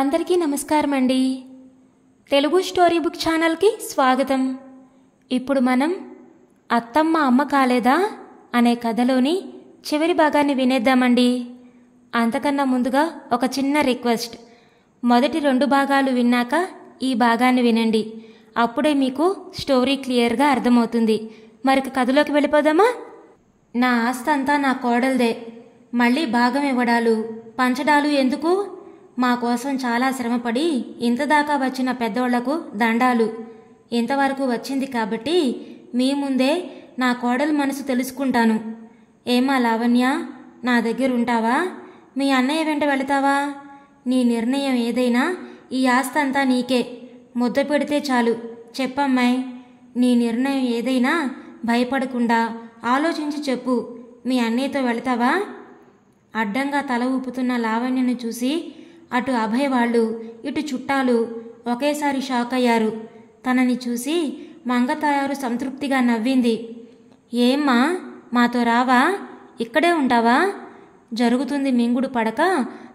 అందరికీ నమస్కారం అండి తెలుగు స్టోరీ బుక్ ఛానల్కి స్వాగతం ఇప్పుడు మనం అత్తమ్మ అమ్మ కాలేదా అనే కథలోని చివరి భాగాన్ని వినేద్దామండి అంతకన్నా ముందుగా ఒక చిన్న రిక్వెస్ట్ మొదటి రెండు భాగాలు విన్నాక ఈ భాగాన్ని వినండి అప్పుడే మీకు స్టోరీ క్లియర్గా అర్థమవుతుంది మరి కథలోకి వెళ్ళిపోదామా నా ఆస్తంతా అంతా నా కోడల్దే మళ్ళీ భాగం ఇవ్వడాలు పంచడాలు ఎందుకు మా కోసం చాలా శ్రమపడి ఇంతదాకా వచ్చిన పెద్దోళ్లకు దండాలు ఇంతవరకు వచ్చింది కాబట్టి మీ ముందే నా కోడలు మనసు తెలుసుకుంటాను ఏమా లావణ్య నా దగ్గర ఉంటావా మీ అన్నయ్య వెంట వెళతావా నీ నిర్ణయం ఏదైనా ఈ ఆస్తి అంతా నీకే ముద్ద పెడితే చాలు చెప్పమ్మాయి నీ నిర్ణయం ఏదైనా భయపడకుండా ఆలోచించి చెప్పు మీ అన్నయ్యతో వెళతావా అడ్డంగా తల ఊపుతున్న లావణ్యను చూసి అటు అభయ వాళ్ళు ఇటు చుట్టాలు ఒకేసారి షాక్ అయ్యారు తనని చూసి మంగతాయారు సంతృప్తిగా నవ్వింది ఏమ్మా మాతో రావా ఇక్కడే ఉంటావా జరుగుతుంది మింగుడు పడక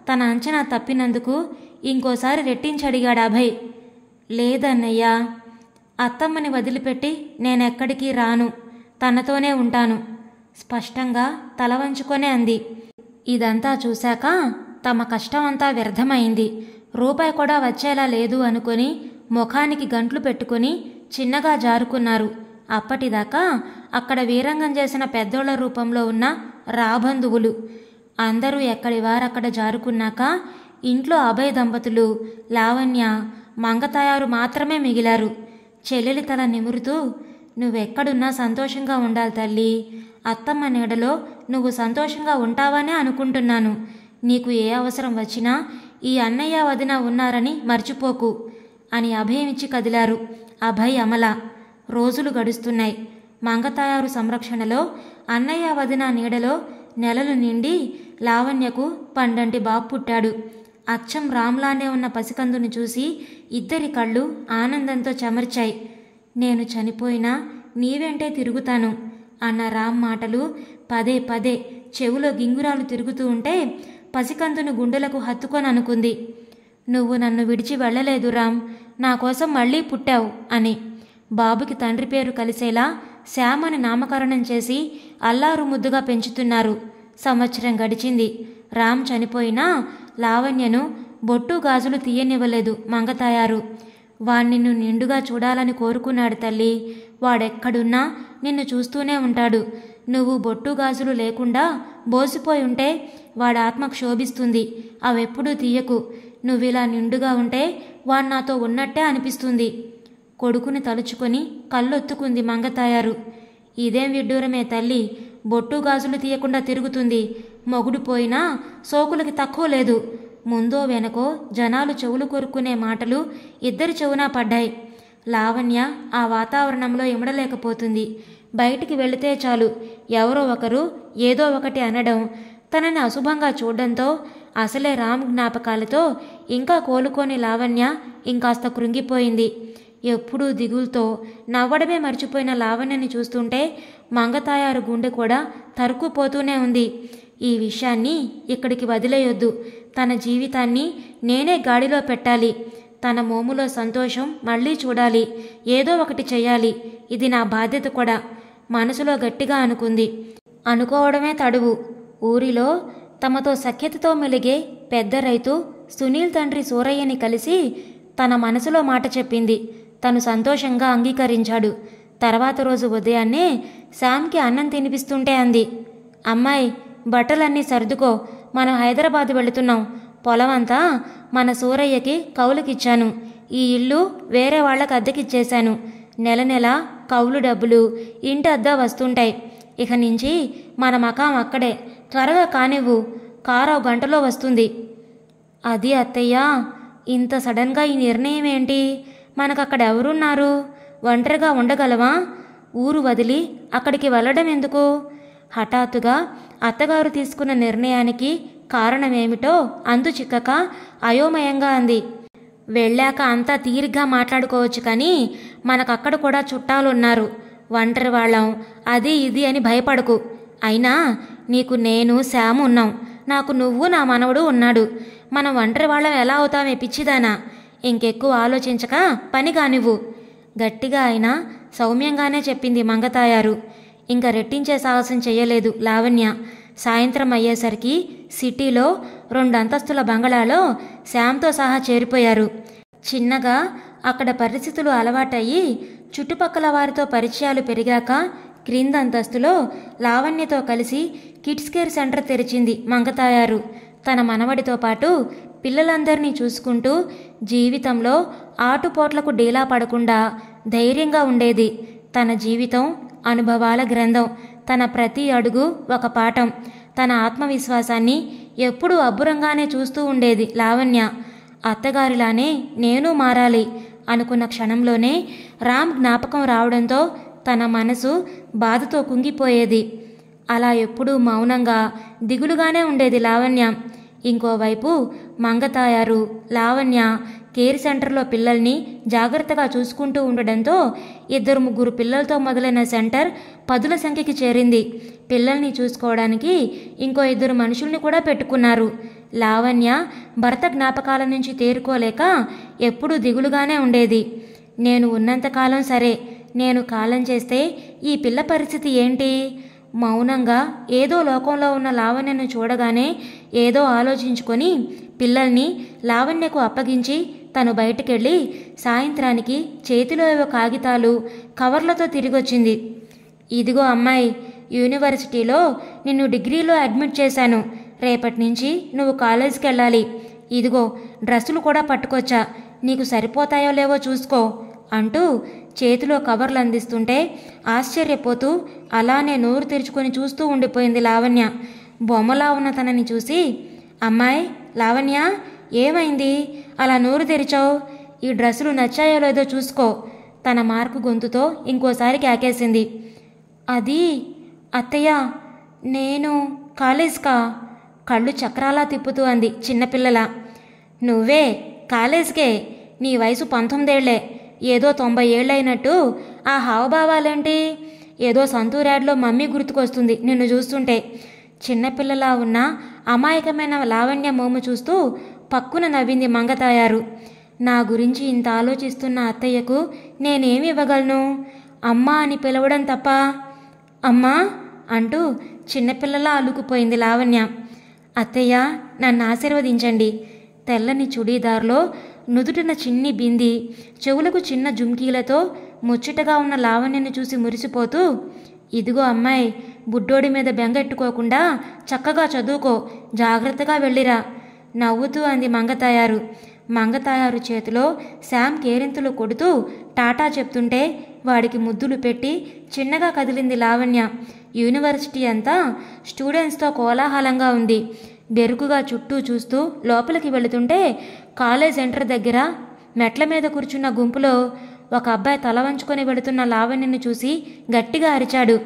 తన అంచనా తప్పినందుకు ఇంకోసారి రెట్టించడిగాడు అభయ్ లేదన్నయ్యా అత్తమ్మని వదిలిపెట్టి నేనెక్కడికి రాను తనతోనే ఉంటాను స్పష్టంగా తల వంచుకొనే అంది ఇదంతా చూశాక తమ కష్టమంతా వ్యర్థమైంది రూపాయి కూడా వచ్చేలా లేదు అనుకుని ముఖానికి గంట్లు పెట్టుకుని చిన్నగా జారుకున్నారు అప్పటిదాకా అక్కడ వీరంగం చేసిన పెద్దోళ్ల రూపంలో ఉన్న రాబంధువులు అందరూ ఎక్కడి వారక్కడ జారుకున్నాక ఇంట్లో అభయ దంపతులు లావణ్య మంగతయారు మాత్రమే మిగిలారు చెల్లెలి తల నిమురుతూ నువ్వెక్కడున్నా సంతోషంగా ఉండాలి తల్లి అత్తమ్మ నీడలో నువ్వు సంతోషంగా ఉంటావనే అనుకుంటున్నాను నీకు ఏ అవసరం వచ్చినా ఈ అన్నయ్య వదిన ఉన్నారని మర్చిపోకు అని అభయమిచ్చి కదిలారు అభయ్ అమల రోజులు గడుస్తున్నాయి మంగతాయారు సంరక్షణలో అన్నయ్య వదిన నీడలో నెలలు నిండి లావణ్యకు పండంటి బాబు పుట్టాడు అచ్చం రామ్లానే ఉన్న పసికందుని చూసి ఇద్దరి కళ్ళు ఆనందంతో చెమర్చాయి నేను చనిపోయినా నీవెంటే తిరుగుతాను అన్న రామ్ మాటలు పదే పదే చెవులో గింగురాలు తిరుగుతూ ఉంటే పసికందును గుండెలకు హత్తుకొని అనుకుంది నువ్వు నన్ను విడిచి వెళ్ళలేదు రామ్ నా కోసం మళ్ళీ పుట్టావు అని బాబుకి తండ్రి పేరు కలిసేలా శ్యామ్ అని నామకరణం చేసి అల్లారు ముద్దుగా పెంచుతున్నారు సంవత్సరం గడిచింది రామ్ చనిపోయినా లావణ్యను బొట్టు గాజులు తీయనివ్వలేదు మంగతాయారు వాణ్ణి నిండుగా చూడాలని కోరుకున్నాడు తల్లి వాడెక్కడున్నా నిన్ను చూస్తూనే ఉంటాడు నువ్వు బొట్టు గాజులు లేకుండా బోసిపోయి ఉంటే వాడి ఆత్మ క్షోభిస్తుంది అవెప్పుడూ తీయకు నువ్విలా నిండుగా ఉంటే వాడు నాతో ఉన్నట్టే అనిపిస్తుంది కొడుకుని తలుచుకొని కళ్ళొత్తుకుంది మంగతాయారు ఇదేం విడ్డూరమే తల్లి బొట్టు గాజులు తీయకుండా తిరుగుతుంది మొగుడు పోయినా సోకులకి తక్కువ లేదు ముందో వెనకో జనాలు చెవులు కొరుక్కునే మాటలు ఇద్దరి చెవునా పడ్డాయి లావణ్య ఆ వాతావరణంలో ఇమడలేకపోతుంది బయటికి వెళితే చాలు ఎవరో ఒకరు ఏదో ఒకటి అనడం తనని అశుభంగా చూడడంతో అసలే రామ్ జ్ఞాపకాలతో ఇంకా కోలుకోని లావణ్య ఇంకాస్త కృంగిపోయింది ఎప్పుడూ దిగులతో నవ్వడమే మర్చిపోయిన లావణ్యని చూస్తుంటే మంగతాయారు గుండె కూడా తరుక్కుపోతూనే ఉంది ఈ విషయాన్ని ఇక్కడికి వదిలేయొద్దు తన జీవితాన్ని నేనే గాడిలో పెట్టాలి తన మోములో సంతోషం మళ్ళీ చూడాలి ఏదో ఒకటి చేయాలి ఇది నా బాధ్యత కూడా మనసులో గట్టిగా అనుకుంది అనుకోవడమే తడువు ఊరిలో తమతో సఖ్యతతో మెలిగే పెద్ద రైతు సునీల్ తండ్రి సూరయ్యని కలిసి తన మనసులో మాట చెప్పింది తను సంతోషంగా అంగీకరించాడు తర్వాత రోజు ఉదయాన్నే శామ్కి అన్నం తినిపిస్తుంటే అంది అమ్మాయి బట్టలన్నీ సర్దుకో మనం హైదరాబాద్ వెళుతున్నాం పొలమంతా మన సూరయ్యకి కౌలుకిచ్చాను ఈ ఇల్లు వేరే వాళ్ళకి అద్దెకిచ్చేశాను నెల నెల కౌలు డబ్బులు ఇంటి అద్దా వస్తుంటాయి ఇక నుంచి మన మకాం అక్కడే త్వరగా కానివ్వు కారు గంటలో వస్తుంది అది అత్తయ్య ఇంత సడన్గా ఈ నిర్ణయం ఏంటి మనకక్కడ ఎవరున్నారు ఒంటరిగా ఉండగలవా ఊరు వదిలి అక్కడికి వెళ్ళడం ఎందుకు హఠాత్తుగా అత్తగారు తీసుకున్న నిర్ణయానికి కారణమేమిటో అందు చిక్కక అయోమయంగా అంది వెళ్ళాక అంతా తీరిగ్గా మాట్లాడుకోవచ్చు కానీ మనకక్కడ కూడా చుట్టాలున్నారు ఒంటరి వాళ్ళం అది ఇది అని భయపడకు అయినా నీకు నేను శ్యామ్ ఉన్నాం నాకు నువ్వు నా మనవడు ఉన్నాడు మనం ఒంటరి వాళ్ళం ఎలా అవుతామే పిచ్చిదానా ఇంకెక్కువ ఆలోచించక పని కానివ్వు గట్టిగా అయినా సౌమ్యంగానే చెప్పింది మంగతాయారు ఇంకా రెట్టించే సాహసం చేయలేదు లావణ్య సాయంత్రం అయ్యేసరికి సిటీలో రెండంతస్తుల బంగళాలో శ్యామ్తో సహా చేరిపోయారు చిన్నగా అక్కడ పరిస్థితులు అలవాటయ్యి చుట్టుపక్కల వారితో పరిచయాలు పెరిగాక క్రింద అంతస్తులో లావణ్యతో కలిసి కిడ్స్ కేర్ సెంటర్ తెరిచింది మంగతాయారు తన మనవడితో పాటు పిల్లలందరినీ చూసుకుంటూ జీవితంలో ఆటుపోట్లకు డీలా పడకుండా ధైర్యంగా ఉండేది తన జీవితం అనుభవాల గ్రంథం తన ప్రతి అడుగు ఒక పాఠం తన ఆత్మవిశ్వాసాన్ని ఎప్పుడూ అబ్బురంగానే చూస్తూ ఉండేది లావణ్య అత్తగారిలానే నేను మారాలి అనుకున్న క్షణంలోనే రామ్ జ్ఞాపకం రావడంతో తన మనసు బాధతో కుంగిపోయేది అలా ఎప్పుడూ మౌనంగా దిగులుగానే ఉండేది లావణ్య ఇంకోవైపు మంగతాయారు లావణ్య కేర్ సెంటర్లో పిల్లల్ని జాగ్రత్తగా చూసుకుంటూ ఉండడంతో ఇద్దరు ముగ్గురు పిల్లలతో మొదలైన సెంటర్ పదుల సంఖ్యకి చేరింది పిల్లల్ని చూసుకోవడానికి ఇంకో ఇద్దరు మనుషుల్ని కూడా పెట్టుకున్నారు లావణ్య భర్త జ్ఞాపకాల నుంచి తేరుకోలేక ఎప్పుడూ దిగులుగానే ఉండేది నేను ఉన్నంతకాలం సరే నేను కాలం చేస్తే ఈ పిల్ల పరిస్థితి ఏంటి మౌనంగా ఏదో లోకంలో ఉన్న లావణ్యను చూడగానే ఏదో ఆలోచించుకొని పిల్లల్ని లావణ్యకు అప్పగించి తను బయటకెళ్ళి సాయంత్రానికి చేతిలో ఏవో కాగితాలు కవర్లతో తిరిగొచ్చింది ఇదిగో అమ్మాయి యూనివర్సిటీలో నిన్ను డిగ్రీలో అడ్మిట్ చేశాను రేపటి నుంచి నువ్వు కాలేజీకి వెళ్ళాలి ఇదిగో డ్రెస్సులు కూడా పట్టుకొచ్చా నీకు సరిపోతాయో లేవో చూసుకో అంటూ చేతిలో కవర్లు అందిస్తుంటే ఆశ్చర్యపోతూ అలానే నోరు తెరుచుకొని చూస్తూ ఉండిపోయింది లావణ్య బొమ్మలా ఉన్న తనని చూసి అమ్మాయి లావణ్య ఏమైంది అలా నోరు తెరిచావు ఈ డ్రెస్సులు నచ్చాయో లేదో చూసుకో తన మార్కు గొంతుతో ఇంకోసారి కాకేసింది అది అత్తయ్య నేను కాలేజ్కా కళ్ళు చక్రాలా తిప్పుతూ అంది చిన్నపిల్లల నువ్వే కాలేజ్కే నీ వయసు పంతొమ్మిదేళ్లే ఏదో తొంభై ఏళ్ళైనట్టు ఆ హావభావాలేంటి ఏదో సంతూరాడ్లో మమ్మీ గుర్తుకొస్తుంది నిన్ను చూస్తుంటే చిన్నపిల్లలా ఉన్న అమాయకమైన లావణ్య మోము చూస్తూ పక్కున నవ్వింది మంగతాయారు నా గురించి ఇంత ఆలోచిస్తున్న అత్తయ్యకు నేనేమి ఇవ్వగలను అమ్మా అని పిలవడం తప్ప అమ్మా అంటూ చిన్నపిల్లలా అలుకుపోయింది లావణ్య అత్తయ్య నన్ను ఆశీర్వదించండి తెల్లని చుడీదార్లో నుదుటిన చిన్ని బింది చెవులకు చిన్న జుంకీలతో ముచ్చటగా ఉన్న లావణ్యను చూసి మురిసిపోతూ ఇదిగో అమ్మాయి బుడ్డోడి మీద బెంగెట్టుకోకుండా చక్కగా చదువుకో జాగ్రత్తగా వెళ్ళిరా నవ్వుతూ అంది మంగతాయారు మంగతాయారు చేతిలో శామ్ కేరింతలు కొడుతూ టాటా చెప్తుంటే వాడికి ముద్దులు పెట్టి చిన్నగా కదిలింది లావణ్య యూనివర్సిటీ అంతా స్టూడెంట్స్తో కోలాహలంగా ఉంది బెరుకుగా చుట్టూ చూస్తూ లోపలికి వెళుతుంటే కాలేజ్ ఎంటర్ దగ్గర మెట్ల మీద కూర్చున్న గుంపులో ఒక అబ్బాయి తల వంచుకొని వెళుతున్న లావణ్యని చూసి గట్టిగా అరిచాడు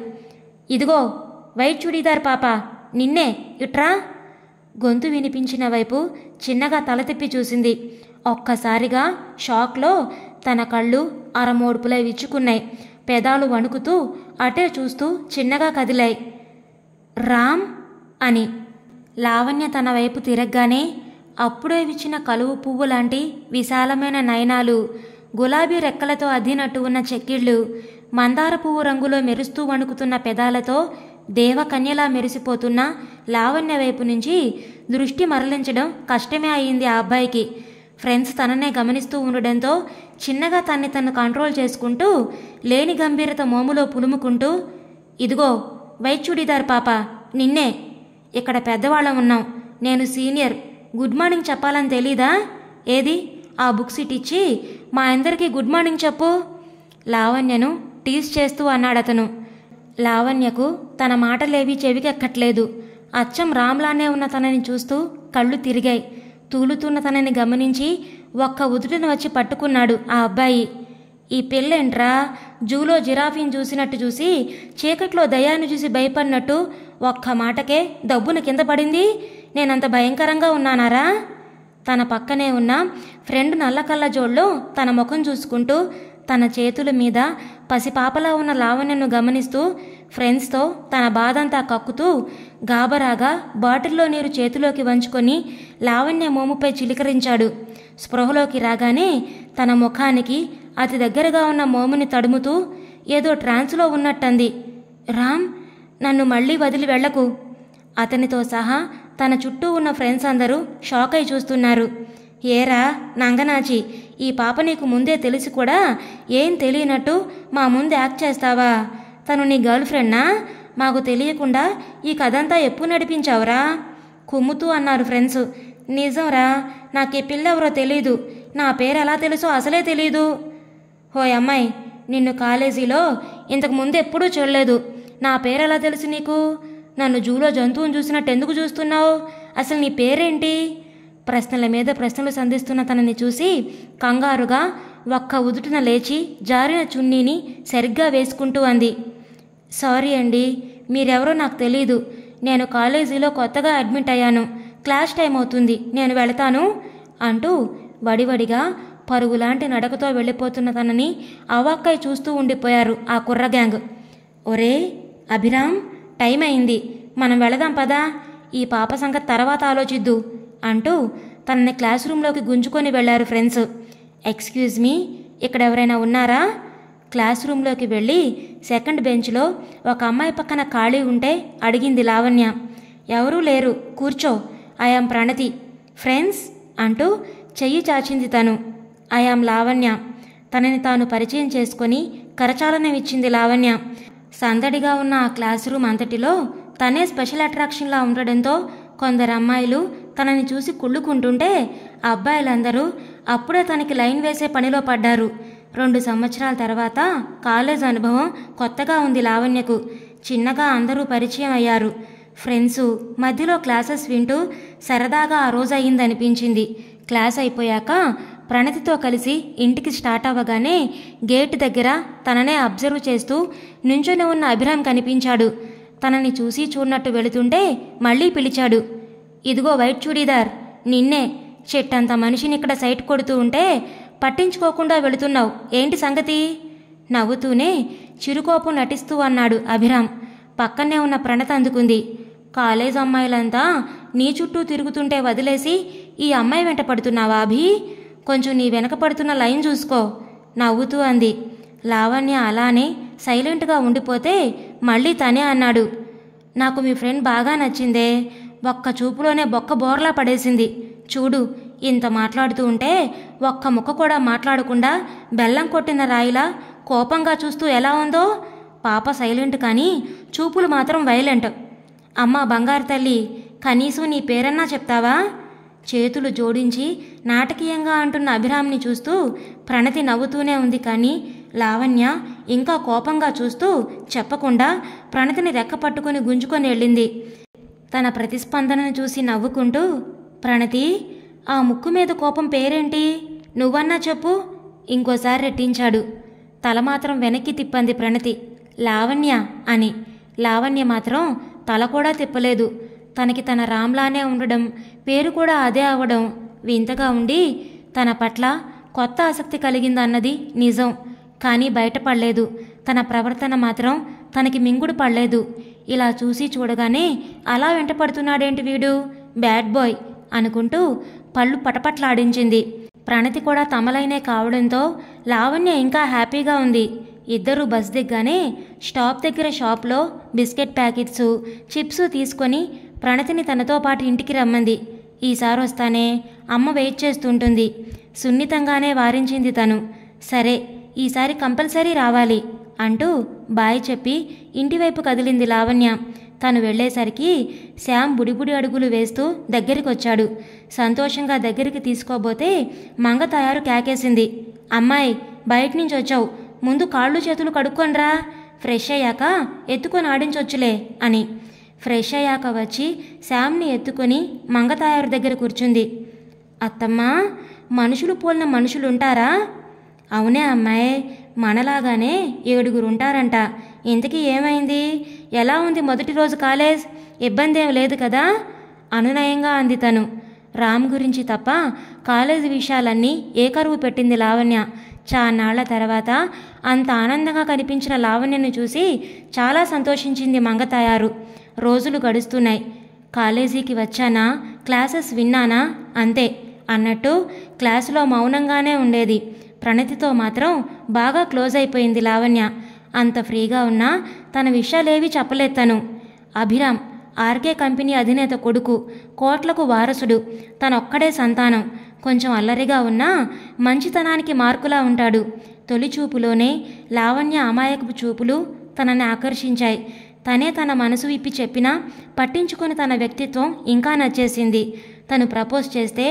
ఇదిగో వైట్ చుడీదార్ పాప నిన్నే ఇట్రా గొంతు వినిపించిన వైపు చిన్నగా తల తిప్పి చూసింది ఒక్కసారిగా షాక్లో తన కళ్ళు అరమోడుపులై విచ్చుకున్నాయి పెదాలు వణుకుతూ అటే చూస్తూ చిన్నగా కదిలాయి రామ్ అని లావణ్య తన వైపు తిరగగానే అప్పుడే విచ్చిన కలువు పువ్వు లాంటి విశాలమైన నయనాలు గులాబీ రెక్కలతో అద్దినట్టు ఉన్న చెక్కిళ్ళు మందార పువ్వు రంగులో మెరుస్తూ వణుకుతున్న పెదాలతో దేవకన్యలా మెరిసిపోతున్న లావణ్య వైపు నుంచి దృష్టి మరలించడం కష్టమే అయింది ఆ అబ్బాయికి ఫ్రెండ్స్ తననే గమనిస్తూ ఉండడంతో చిన్నగా తన్ని తను కంట్రోల్ చేసుకుంటూ లేని గంభీరత మోములో పులుముకుంటూ ఇదిగో వైట్ పాప నిన్నే ఇక్కడ పెద్దవాళ్ళం ఉన్నాం నేను సీనియర్ గుడ్ మార్నింగ్ చెప్పాలని తెలీదా ఏది ఆ బుక్ సీట్ ఇచ్చి మా అందరికీ గుడ్ మార్నింగ్ చెప్పు లావణ్యను టీస్ చేస్తూ అన్నాడతను లావణ్యకు తన మాటలేవీ చెవికెక్కట్లేదు అచ్చం రామ్లానే ఉన్న తనని చూస్తూ కళ్ళు తిరిగాయి తూలుతున్న తనని గమనించి ఒక్క ఉదుటిన వచ్చి పట్టుకున్నాడు ఆ అబ్బాయి ఈ పిల్లేంట్రా జూలో జిరాఫీని చూసినట్టు చూసి చీకట్లో దయాన్ని చూసి భయపడినట్టు ఒక్క మాటకే దబ్బున కింద పడింది నేనంత భయంకరంగా ఉన్నానారా తన పక్కనే ఉన్న ఫ్రెండ్ నల్లకల్ల జోళ్ళు తన ముఖం చూసుకుంటూ తన చేతుల మీద పసిపాపలా ఉన్న లావణ్యను గమనిస్తూ ఫ్రెండ్స్తో తన బాధంతా కక్కుతూ గాబరాగా బాటిల్లో నీరు చేతిలోకి వంచుకొని లావణ్య మోముపై చిలికరించాడు స్పృహలోకి రాగానే తన ముఖానికి అతి దగ్గరగా ఉన్న మోముని తడుముతూ ఏదో ట్రాన్స్లో ఉన్నట్టంది రామ్ నన్ను మళ్ళీ వదిలి వెళ్లకు అతనితో సహా తన చుట్టూ ఉన్న ఫ్రెండ్స్ అందరూ షాక్ అయి చూస్తున్నారు ఏరా నంగనాచి ఈ పాప నీకు ముందే తెలిసి కూడా ఏం తెలియనట్టు మా ముందు యాక్ట్ చేస్తావా తను నీ గర్ల్ ఫ్రెండ్నా మాకు తెలియకుండా ఈ కథంతా ఎప్పుడు నడిపించావురా కుమ్ముతూ అన్నారు ఫ్రెండ్స్ నిజంరా నాకు ఈ పిల్లెవరో తెలీదు నా పేరు ఎలా తెలుసో అసలే తెలీదు హో అమ్మాయి నిన్ను కాలేజీలో ఇంతకు ముందు ఎప్పుడూ చూడలేదు నా పేరు ఎలా తెలుసు నీకు నన్ను జూలో జంతువును చూసినట్టు ఎందుకు చూస్తున్నావు అసలు నీ పేరేంటి ప్రశ్నల మీద ప్రశ్నలు సంధిస్తున్న తనని చూసి కంగారుగా ఒక్క ఉదుటిన లేచి జారిన చున్నీని సరిగ్గా వేసుకుంటూ అంది సారీ అండి మీరెవరో నాకు తెలీదు నేను కాలేజీలో కొత్తగా అడ్మిట్ అయ్యాను క్లాస్ టైం అవుతుంది నేను వెళతాను అంటూ వడివడిగా పరుగులాంటి నడకతో వెళ్ళిపోతున్న తనని అవాక్కై చూస్తూ ఉండిపోయారు ఆ కుర్ర గ్యాంగ్ ఒరే అభిరామ్ టైం అయింది మనం వెళదాం పదా ఈ పాప సంగతి తర్వాత ఆలోచిద్దు అంటూ తనని క్లాస్ రూమ్లోకి గుంజుకొని వెళ్లారు ఫ్రెండ్స్ ఎక్స్క్యూజ్ మీ ఇక్కడ ఎవరైనా ఉన్నారా క్లాస్ రూమ్లోకి వెళ్ళి సెకండ్ బెంచ్లో ఒక అమ్మాయి పక్కన ఖాళీ ఉంటే అడిగింది లావణ్య ఎవరూ లేరు కూర్చో ఐఆమ్ ప్రణతి ఫ్రెండ్స్ అంటూ చెయ్యి చాచింది తను ఐఆం లావణ్య తనని తాను పరిచయం చేసుకొని కరచాలనం ఇచ్చింది లావణ్య సందడిగా ఉన్న ఆ క్లాస్ రూమ్ అంతటిలో తనే స్పెషల్ అట్రాక్షన్లా ఉండడంతో కొందరు అమ్మాయిలు తనని చూసి కుళ్ళుకుంటుంటే అబ్బాయిలందరూ అప్పుడే తనకి లైన్ వేసే పనిలో పడ్డారు రెండు సంవత్సరాల తర్వాత కాలేజ్ అనుభవం కొత్తగా ఉంది లావణ్యకు చిన్నగా అందరూ పరిచయం అయ్యారు ఫ్రెండ్స్ మధ్యలో క్లాసెస్ వింటూ సరదాగా ఆ రోజు అయ్యిందనిపించింది క్లాస్ అయిపోయాక ప్రణతితో కలిసి ఇంటికి స్టార్ట్ అవ్వగానే గేట్ దగ్గర తననే అబ్జర్వ్ చేస్తూ నుంచొని ఉన్న అభిరామ్ కనిపించాడు తనని చూసి చూడనట్టు వెళుతుంటే మళ్ళీ పిలిచాడు ఇదిగో వైట్ చూడీదార్ నిన్నే చెట్టంత మనిషిని ఇక్కడ సైట్ కొడుతూ ఉంటే పట్టించుకోకుండా వెళుతున్నావు ఏంటి సంగతి నవ్వుతూనే చిరుకోపు నటిస్తూ అన్నాడు అభిరామ్ పక్కనే ఉన్న ప్రణత అందుకుంది కాలేజ్ అమ్మాయిలంతా నీ చుట్టూ తిరుగుతుంటే వదిలేసి ఈ అమ్మాయి వెంట పడుతున్నావా అభి కొంచెం నీ వెనక పడుతున్న లైన్ చూసుకో నవ్వుతూ అంది లావణ్య అలానే సైలెంట్గా ఉండిపోతే మళ్ళీ తనే అన్నాడు నాకు మీ ఫ్రెండ్ బాగా నచ్చిందే ఒక్క చూపులోనే బొక్క బోర్లా పడేసింది చూడు ఇంత మాట్లాడుతూ ఉంటే ఒక్క ముక్క కూడా మాట్లాడకుండా బెల్లం కొట్టిన రాయిలా కోపంగా చూస్తూ ఎలా ఉందో పాప సైలెంట్ కానీ చూపులు మాత్రం వైలెంట్ అమ్మ బంగారు తల్లి కనీసం నీ పేరన్నా చెప్తావా చేతులు జోడించి నాటకీయంగా అంటున్న అభిరామ్ని చూస్తూ ప్రణతి నవ్వుతూనే ఉంది కానీ లావణ్య ఇంకా కోపంగా చూస్తూ చెప్పకుండా ప్రణతిని రెక్క పట్టుకుని గుంజుకొని వెళ్ళింది తన ప్రతిస్పందనను చూసి నవ్వుకుంటూ ప్రణతి ఆ ముక్కు మీద కోపం పేరేంటి నువ్వన్నా చెప్పు ఇంకోసారి రెట్టించాడు తల మాత్రం వెనక్కి తిప్పంది ప్రణతి లావణ్య అని లావణ్య మాత్రం తల కూడా తిప్పలేదు తనకి తన రామ్లానే ఉండడం పేరు కూడా అదే అవడం వింతగా ఉండి తన పట్ల కొత్త ఆసక్తి కలిగిందన్నది నిజం కానీ బయటపడలేదు తన ప్రవర్తన మాత్రం తనకి మింగుడు పడలేదు ఇలా చూసి చూడగానే అలా వెంటపడుతున్నాడేంటి వీడు బ్యాడ్ బాయ్ అనుకుంటూ పళ్ళు పటపట్లాడించింది ప్రణతి కూడా తమలైనే కావడంతో లావణ్య ఇంకా హ్యాపీగా ఉంది ఇద్దరు బస్ దిగ్గానే స్టాప్ దగ్గర షాప్లో బిస్కెట్ ప్యాకెట్స్ చిప్స్ తీసుకొని ప్రణతిని తనతో పాటు ఇంటికి రమ్మంది ఈసారి వస్తానే అమ్మ వెయిట్ చేస్తుంటుంది సున్నితంగానే వారించింది తను సరే ఈసారి కంపల్సరీ రావాలి అంటూ బాయ్ చెప్పి ఇంటివైపు కదిలింది లావణ్య తను వెళ్లేసరికి శ్యామ్ బుడిబుడి అడుగులు వేస్తూ దగ్గరికి వచ్చాడు సంతోషంగా దగ్గరికి తీసుకోబోతే మంగ తయారు కేకేసింది అమ్మాయి బయట నుంచి వచ్చావు ముందు కాళ్ళు చేతులు కడుక్కొనరా ఫ్రెష్ అయ్యాక ఎత్తుకొని ఆడించొచ్చులే అని ఫ్రెష్ అయ్యాక వచ్చి శ్యామ్ని ఎత్తుకొని మంగ దగ్గర కూర్చుంది అత్తమ్మా మనుషులు పోలిన మనుషులుంటారా అవునే అమ్మాయి మనలాగానే ఏడుగురుంటారంట ఇంతకీ ఏమైంది ఎలా ఉంది మొదటి రోజు కాలేజ్ ఇబ్బంది ఏం లేదు కదా అనునయంగా అంది తను రామ్ గురించి తప్ప కాలేజీ విషయాలన్నీ ఏ కరువు పెట్టింది లావణ్య చాన్నాళ్ల తర్వాత అంత ఆనందంగా కనిపించిన లావణ్యను చూసి చాలా సంతోషించింది మంగతాయారు రోజులు గడుస్తున్నాయి కాలేజీకి వచ్చానా క్లాసెస్ విన్నానా అంతే అన్నట్టు క్లాసులో మౌనంగానే ఉండేది ప్రణతితో మాత్రం బాగా క్లోజ్ అయిపోయింది లావణ్య అంత ఫ్రీగా ఉన్నా తన విషయాలేవి చెప్పలేతను తను అభిరామ్ ఆర్కే కంపెనీ అధినేత కొడుకు కోట్లకు వారసుడు తనొక్కడే సంతానం కొంచెం అల్లరిగా ఉన్నా మంచితనానికి మార్కులా ఉంటాడు తొలి చూపులోనే లావణ్య అమాయకపు చూపులు తనని ఆకర్షించాయి తనే తన మనసు విప్పి చెప్పినా పట్టించుకుని తన వ్యక్తిత్వం ఇంకా నచ్చేసింది తను ప్రపోజ్ చేస్తే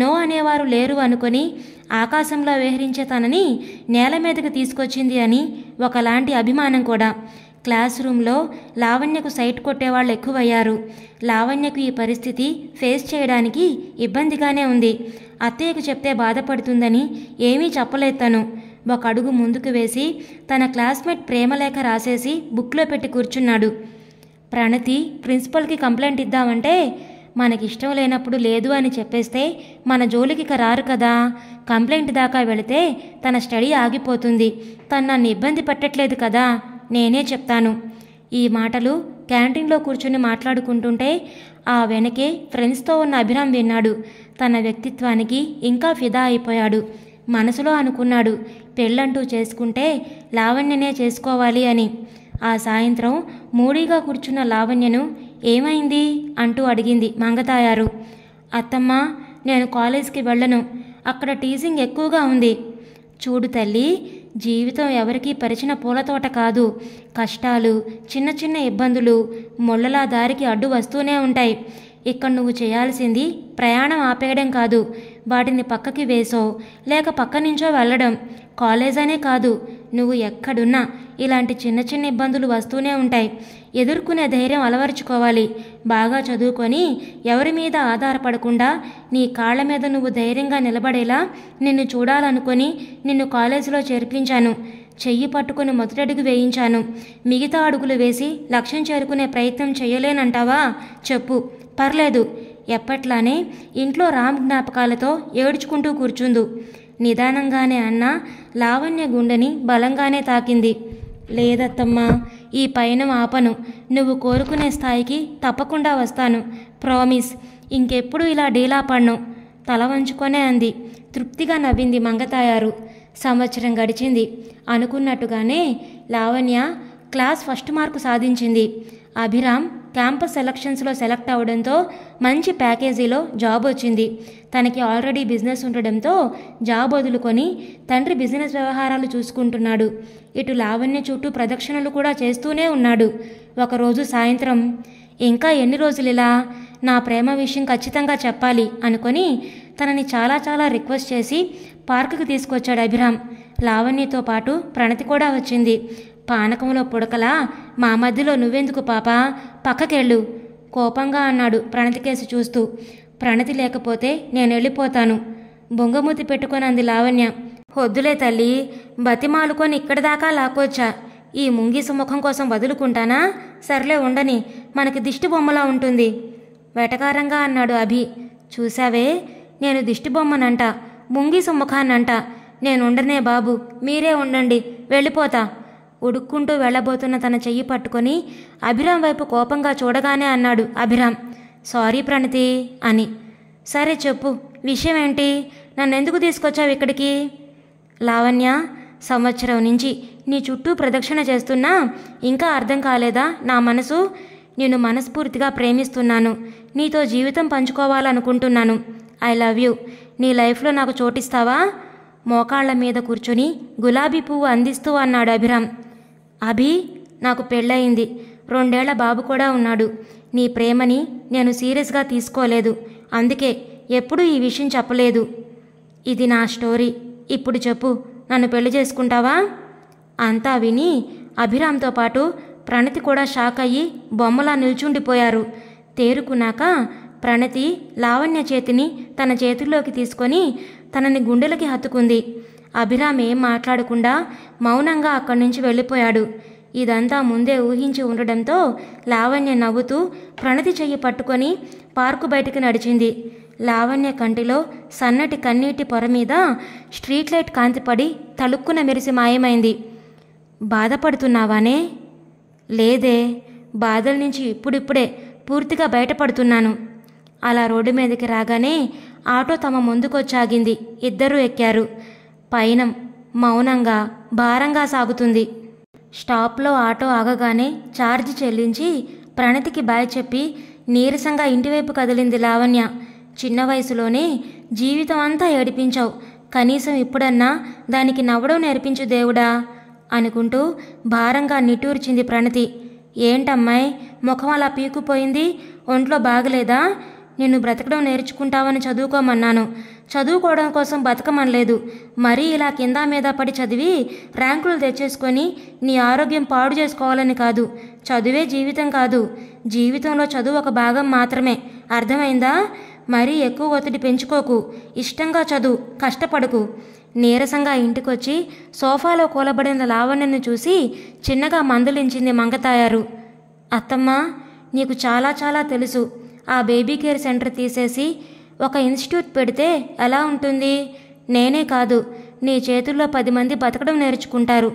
నో అనేవారు లేరు అనుకొని ఆకాశంలో విహరించే తనని నేల మీదకు తీసుకొచ్చింది అని ఒకలాంటి అభిమానం కూడా క్లాస్ రూమ్లో లావణ్యకు సైట్ కొట్టేవాళ్ళు ఎక్కువయ్యారు లావణ్యకు ఈ పరిస్థితి ఫేస్ చేయడానికి ఇబ్బందిగానే ఉంది అత్తయ్యకు చెప్తే బాధపడుతుందని ఏమీ చెప్పలేదు తను ఒక అడుగు ముందుకు వేసి తన క్లాస్మేట్ ప్రేమలేఖ రాసేసి బుక్లో పెట్టి కూర్చున్నాడు ప్రణతి ప్రిన్సిపల్కి కంప్లైంట్ ఇద్దామంటే మనకిష్టం లేనప్పుడు లేదు అని చెప్పేస్తే మన జోలికి రారు కదా కంప్లైంట్ దాకా వెళితే తన స్టడీ ఆగిపోతుంది తను నన్ను ఇబ్బంది పెట్టట్లేదు కదా నేనే చెప్తాను ఈ మాటలు క్యాంటీన్లో కూర్చొని మాట్లాడుకుంటుంటే ఆ వెనకే ఫ్రెండ్స్తో ఉన్న అభిరామ్ విన్నాడు తన వ్యక్తిత్వానికి ఇంకా ఫిదా అయిపోయాడు మనసులో అనుకున్నాడు పెళ్ళంటూ చేసుకుంటే లావణ్యనే చేసుకోవాలి అని ఆ సాయంత్రం మూడీగా కూర్చున్న లావణ్యను ఏమైంది అంటూ అడిగింది మంగతాయారు అత్తమ్మ నేను కాలేజ్కి వెళ్ళను అక్కడ టీచింగ్ ఎక్కువగా ఉంది చూడు తల్లి జీవితం ఎవరికీ పరిచిన పూలతోట కాదు కష్టాలు చిన్న చిన్న ఇబ్బందులు మొళ్ళలా దారికి అడ్డు వస్తూనే ఉంటాయి ఇక్కడ నువ్వు చేయాల్సింది ప్రయాణం ఆపేయడం కాదు వాటిని పక్కకి వేసో లేక పక్క నుంచో వెళ్ళడం కాలేజ్ అనే కాదు నువ్వు ఎక్కడున్నా ఇలాంటి చిన్న చిన్న ఇబ్బందులు వస్తూనే ఉంటాయి ఎదుర్కొనే ధైర్యం అలవరుచుకోవాలి బాగా చదువుకొని ఎవరి మీద ఆధారపడకుండా నీ కాళ్ళ మీద నువ్వు ధైర్యంగా నిలబడేలా నిన్ను చూడాలనుకొని నిన్ను కాలేజీలో చేర్పించాను చెయ్యి పట్టుకుని మొదటడుగు వేయించాను మిగతా అడుగులు వేసి లక్ష్యం చేరుకునే ప్రయత్నం చేయలేనంటావా చెప్పు పర్లేదు ఎప్పట్లానే ఇంట్లో రామ్ జ్ఞాపకాలతో ఏడ్చుకుంటూ కూర్చుందు నిదానంగానే అన్న లావణ్య గుండెని బలంగానే తాకింది లేదత్తమ్మా ఈ పయనం ఆపను నువ్వు కోరుకునే స్థాయికి తప్పకుండా వస్తాను ప్రామిస్ ఇంకెప్పుడు ఇలా డీలా పడ్ను తల వంచుకొనే అంది తృప్తిగా నవ్వింది మంగతాయారు సంవత్సరం గడిచింది అనుకున్నట్టుగానే లావణ్య క్లాస్ ఫస్ట్ మార్కు సాధించింది అభిరామ్ క్యాంపస్ సెలక్షన్స్లో సెలెక్ట్ అవడంతో మంచి ప్యాకేజీలో జాబ్ వచ్చింది తనకి ఆల్రెడీ బిజినెస్ ఉండడంతో జాబ్ వదులుకొని తండ్రి బిజినెస్ వ్యవహారాలు చూసుకుంటున్నాడు ఇటు లావణ్య చుట్టూ ప్రదక్షిణలు కూడా చేస్తూనే ఉన్నాడు ఒకరోజు సాయంత్రం ఇంకా ఎన్ని రోజులు ఇలా నా ప్రేమ విషయం ఖచ్చితంగా చెప్పాలి అనుకొని తనని చాలా చాలా రిక్వెస్ట్ చేసి పార్కుకు తీసుకొచ్చాడు అభిరామ్ లావణ్యతో పాటు ప్రణతి కూడా వచ్చింది పానకంలో పుడకలా మా మధ్యలో నువ్వెందుకు పాపా పక్కకెళ్ళు కోపంగా అన్నాడు ప్రణతికేసి చూస్తూ ప్రణతి లేకపోతే నేను వెళ్ళిపోతాను బొంగమూతి పెట్టుకునంది లావణ్య వద్దులే తల్లి బతిమాలుకొని ఇక్కడి దాకా లాక్కొచ్చా ఈ ముంగీసు ముఖం కోసం వదులుకుంటానా సర్లే ఉండని మనకి దిష్టి బొమ్మలా ఉంటుంది వెటకారంగా అన్నాడు అభి చూశావే నేను దిష్టి బొమ్మనంట ముంగీసు ముఖాన్నంట నేనుండనే బాబు మీరే ఉండండి వెళ్ళిపోతా ఉడుక్కుంటూ వెళ్లబోతున్న తన చెయ్యి పట్టుకొని అభిరామ్ వైపు కోపంగా చూడగానే అన్నాడు అభిరామ్ సారీ ప్రణతి అని సరే చెప్పు విషయం ఏంటి నన్నెందుకు తీసుకొచ్చావు ఇక్కడికి లావణ్య సంవత్సరం నుంచి నీ చుట్టూ ప్రదక్షిణ చేస్తున్నా ఇంకా అర్థం కాలేదా నా మనసు నేను మనస్ఫూర్తిగా ప్రేమిస్తున్నాను నీతో జీవితం పంచుకోవాలనుకుంటున్నాను ఐ లవ్ యూ నీ లైఫ్లో నాకు చోటిస్తావా మోకాళ్ల మీద కూర్చొని గులాబీ పువ్వు అందిస్తూ అన్నాడు అభిరామ్ అభి నాకు పెళ్ళయింది రెండేళ్ల బాబు కూడా ఉన్నాడు నీ ప్రేమని నేను సీరియస్గా తీసుకోలేదు అందుకే ఎప్పుడూ ఈ విషయం చెప్పలేదు ఇది నా స్టోరీ ఇప్పుడు చెప్పు నన్ను పెళ్లి చేసుకుంటావా అంతా విని అభిరామ్తో పాటు ప్రణతి కూడా షాక్ అయ్యి బొమ్మలా నిల్చుండిపోయారు తేరుకున్నాక ప్రణతి లావణ్య చేతిని తన చేతుల్లోకి తీసుకొని తనని గుండెలకి హత్తుకుంది అభిరామ్ ఏం మాట్లాడకుండా మౌనంగా అక్కడి నుంచి వెళ్ళిపోయాడు ఇదంతా ముందే ఊహించి ఉండడంతో లావణ్య నవ్వుతూ ప్రణతి చెయ్యి పట్టుకొని పార్కు బయటికి నడిచింది లావణ్య కంటిలో సన్నటి కన్నీటి పొర మీద స్ట్రీట్ లైట్ కాంతిపడి తలుక్కున మెరిసి మాయమైంది బాధపడుతున్నావానే లేదే బాధల నుంచి ఇప్పుడిప్పుడే పూర్తిగా బయటపడుతున్నాను అలా రోడ్డు మీదకి రాగానే ఆటో తమ ముందుకొచ్చాగింది ఇద్దరూ ఎక్కారు పయనం మౌనంగా భారంగా సాగుతుంది స్టాప్లో ఆటో ఆగగానే ఛార్జ్ చెల్లించి ప్రణతికి బాయ్ చెప్పి నీరసంగా ఇంటివైపు కదిలింది లావణ్య చిన్న వయసులోనే జీవితం అంతా ఏడిపించావు కనీసం ఇప్పుడన్నా దానికి నవ్వడం నేర్పించు దేవుడా అనుకుంటూ భారంగా నిట్టూర్చింది ప్రణతి ఏంటమ్మాయి ముఖం అలా పీకుపోయింది ఒంట్లో బాగలేదా నిన్ను బ్రతకడం నేర్చుకుంటావని చదువుకోమన్నాను చదువుకోవడం కోసం బతకమనలేదు మరీ ఇలా కింద మీద పడి చదివి ర్యాంకులు తెచ్చేసుకొని నీ ఆరోగ్యం పాడు చేసుకోవాలని కాదు చదువే జీవితం కాదు జీవితంలో చదువు ఒక భాగం మాత్రమే అర్థమైందా మరీ ఎక్కువ ఒత్తిడి పెంచుకోకు ఇష్టంగా చదువు కష్టపడకు నీరసంగా ఇంటికొచ్చి సోఫాలో కూలబడిన లావణ్యను చూసి చిన్నగా మందులించింది మంగతాయారు అత్తమ్మ నీకు చాలా చాలా తెలుసు ఆ బేబీ కేర్ సెంటర్ తీసేసి ఒక ఇన్స్టిట్యూట్ పెడితే ఎలా ఉంటుంది నేనే కాదు నీ చేతుల్లో పది మంది బతకడం నేర్చుకుంటారు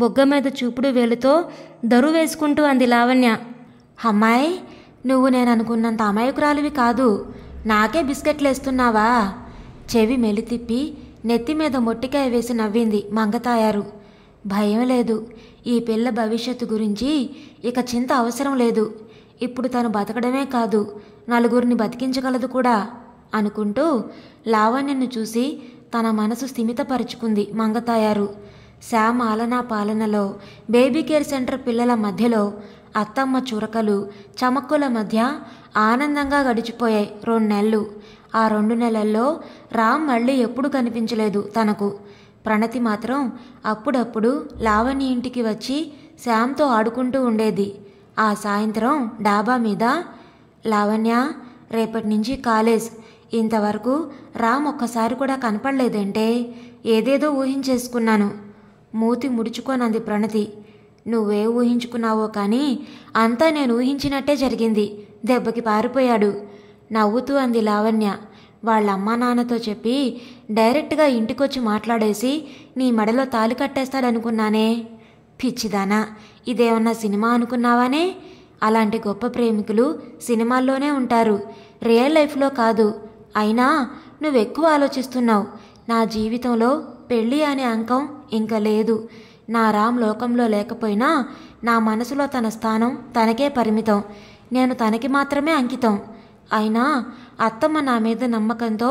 బొగ్గ మీద చూపుడు వేలుతో దరు వేసుకుంటూ అంది లావణ్య అమ్మాయి నువ్వు నేను అనుకున్నంత అమాయకురాలివి కాదు నాకే బిస్కెట్లు వేస్తున్నావా చెవి మెలి తిప్పి నెత్తి మీద మొట్టికాయ వేసి నవ్వింది మంగతాయారు భయం లేదు ఈ పిల్ల భవిష్యత్తు గురించి ఇక చింత అవసరం లేదు ఇప్పుడు తను బతకడమే కాదు నలుగురిని బతికించగలదు కూడా అనుకుంటూ లావణ్యను చూసి తన మనసు స్థిమితపరుచుకుంది మంగతాయారు శ్యామ్ ఆలనా పాలనలో బేబీ కేర్ సెంటర్ పిల్లల మధ్యలో అత్తమ్మ చురకలు చమక్కుల మధ్య ఆనందంగా గడిచిపోయాయి రెండు నెలలు ఆ రెండు నెలల్లో రామ్ మళ్ళీ ఎప్పుడు కనిపించలేదు తనకు ప్రణతి మాత్రం అప్పుడప్పుడు లావణ్య ఇంటికి వచ్చి శ్యామ్తో ఆడుకుంటూ ఉండేది ఆ సాయంత్రం డాబా మీద లావణ్య రేపటి నుంచి కాలేజ్ ఇంతవరకు రామ్ ఒక్కసారి కూడా కనపడలేదంటే ఏదేదో ఊహించేసుకున్నాను మూతి ముడుచుకోనంది ప్రణతి నువ్వే ఊహించుకున్నావో కానీ అంతా నేను ఊహించినట్టే జరిగింది దెబ్బకి పారిపోయాడు నవ్వుతూ అంది లావణ్య వాళ్ళ అమ్మా నాన్నతో చెప్పి డైరెక్ట్గా ఇంటికొచ్చి మాట్లాడేసి నీ మెడలో తాలు కట్టేస్తాడనుకున్నానే పిచ్చిదానా ఇదేమన్నా సినిమా అనుకున్నావానే అలాంటి గొప్ప ప్రేమికులు సినిమాల్లోనే ఉంటారు రియల్ లైఫ్లో కాదు అయినా నువ్వెక్కువ ఆలోచిస్తున్నావు నా జీవితంలో పెళ్ళి అనే అంకం ఇంకా లేదు నా రామ్ లోకంలో లేకపోయినా నా మనసులో తన స్థానం తనకే పరిమితం నేను తనకి మాత్రమే అంకితం అయినా అత్తమ్మ నా మీద నమ్మకంతో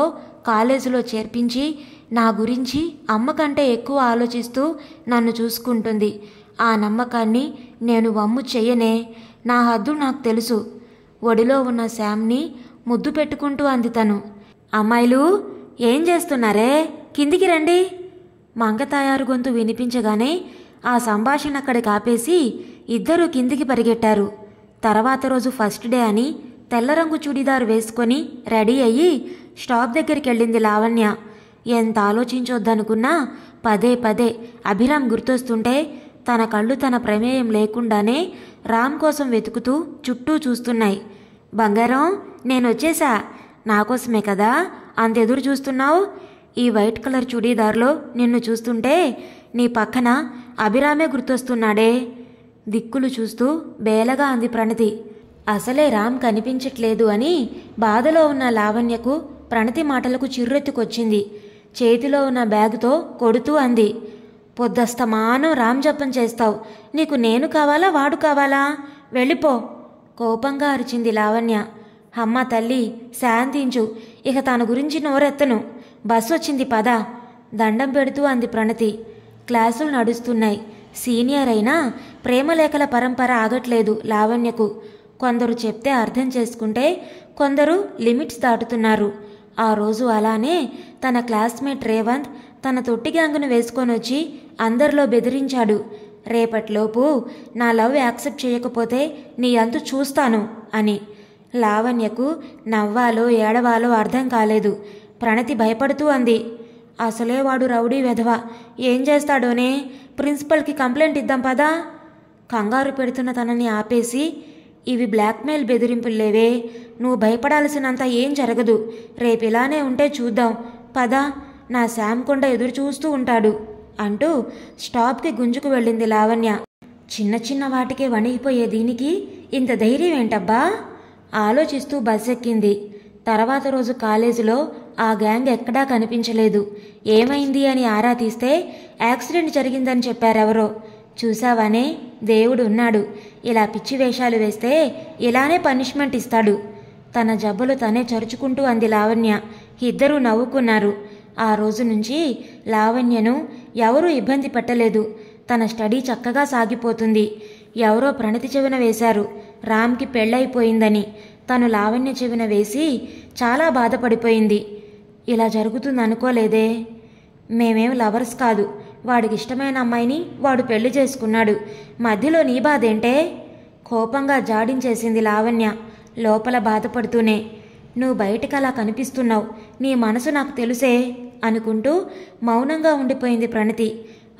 కాలేజీలో చేర్పించి నా గురించి అమ్మ కంటే ఎక్కువ ఆలోచిస్తూ నన్ను చూసుకుంటుంది ఆ నమ్మకాన్ని నేను వమ్ము చెయ్యనే నా హద్దు నాకు తెలుసు ఒడిలో ఉన్న శామ్ని ముద్దు పెట్టుకుంటూ అంది తను అమ్మాయిలు ఏం చేస్తున్నారే కిందికి రండి మంగతాయారు గొంతు వినిపించగానే ఆ సంభాషణ అక్కడ కాపేసి ఇద్దరూ కిందికి పరిగెట్టారు తర్వాత రోజు ఫస్ట్ డే అని తెల్లరంగు చుడీదారు వేసుకొని రెడీ అయ్యి స్టాప్ దగ్గరికి వెళ్ళింది లావణ్య ఎంత ఆలోచించొద్దనుకున్నా పదే పదే అభిరామ్ గుర్తొస్తుంటే తన కళ్ళు తన ప్రమేయం లేకుండానే రామ్ కోసం వెతుకుతూ చుట్టూ చూస్తున్నాయి బంగారం నేను వచ్చేసా నా కోసమే కదా అంతెదురు ఎదురు చూస్తున్నావు ఈ వైట్ కలర్ చుడీదార్లో నిన్ను చూస్తుంటే నీ పక్కన అభిరామే గుర్తొస్తున్నాడే దిక్కులు చూస్తూ బేలగా అంది ప్రణతి అసలే రామ్ కనిపించట్లేదు అని బాధలో ఉన్న లావణ్యకు ప్రణతి మాటలకు చిర్రెత్తుకొచ్చింది చేతిలో ఉన్న బ్యాగుతో కొడుతూ అంది పొద్దస్తమానం రామ్ జపం చేస్తావు నీకు నేను కావాలా వాడు కావాలా వెళ్ళిపో కోపంగా అరిచింది లావణ్య అమ్మ తల్లి శాంతించు ఇక తన గురించి నోరెత్తను బస్సు వచ్చింది పద దండం పెడుతూ అంది ప్రణతి క్లాసులు నడుస్తున్నాయి సీనియర్ అయినా ప్రేమలేఖల పరంపర ఆగట్లేదు లావణ్యకు కొందరు చెప్తే అర్థం చేసుకుంటే కొందరు లిమిట్స్ దాటుతున్నారు ఆ రోజు అలానే తన క్లాస్మేట్ రేవంత్ తన తొట్టి గ్యాంగును వేసుకొని వచ్చి అందరిలో బెదిరించాడు రేపటిలోపు నా లవ్ యాక్సెప్ట్ చేయకపోతే నీ అంతు చూస్తాను అని లావణ్యకు నవ్వాలో ఏడవాలో అర్థం కాలేదు ప్రణతి భయపడుతూ అంది అసలే వాడు రౌడీ వెధవ ఏం చేస్తాడోనే ప్రిన్సిపల్కి కంప్లైంట్ ఇద్దాం పదా కంగారు పెడుతున్న తనని ఆపేసి ఇవి బ్లాక్మెయిల్ బెదిరింపులేవే నువ్వు భయపడాల్సినంత ఏం జరగదు రేపు ఇలానే ఉంటే చూద్దాం పదా నా శామ్ కొండ ఎదురు చూస్తూ ఉంటాడు అంటూ స్టాప్కి గుంజుకు వెళ్ళింది లావణ్య చిన్న చిన్న వాటికే వణిగిపోయే దీనికి ఇంత ధైర్యం ఏంటబ్బా ఆలోచిస్తూ బస్ ఎక్కింది తర్వాత రోజు కాలేజీలో ఆ గ్యాంగ్ ఎక్కడా కనిపించలేదు ఏమైంది అని ఆరా తీస్తే యాక్సిడెంట్ జరిగిందని చెప్పారెవరో చూసావానే దేవుడు ఉన్నాడు ఇలా పిచ్చి వేషాలు వేస్తే ఇలానే పనిష్మెంట్ ఇస్తాడు తన జబ్బులు తనే చరుచుకుంటూ అంది లావణ్య ఇద్దరూ నవ్వుకున్నారు ఆ రోజు నుంచి లావణ్యను ఎవరూ ఇబ్బంది పెట్టలేదు తన స్టడీ చక్కగా సాగిపోతుంది ఎవరో ప్రణతి చెవిన వేశారు రామ్కి పెళ్ళైపోయిందని తను లావణ్య చెవిన వేసి చాలా బాధపడిపోయింది ఇలా జరుగుతుంది అనుకోలేదే మేమేం లవర్స్ కాదు వాడికి ఇష్టమైన అమ్మాయిని వాడు పెళ్లి చేసుకున్నాడు మధ్యలో నీ బాధేంటే కోపంగా జాడించేసింది లావణ్య లోపల బాధపడుతూనే నువ్వు బయటకు అలా కనిపిస్తున్నావు నీ మనసు నాకు తెలుసే అనుకుంటూ మౌనంగా ఉండిపోయింది ప్రణతి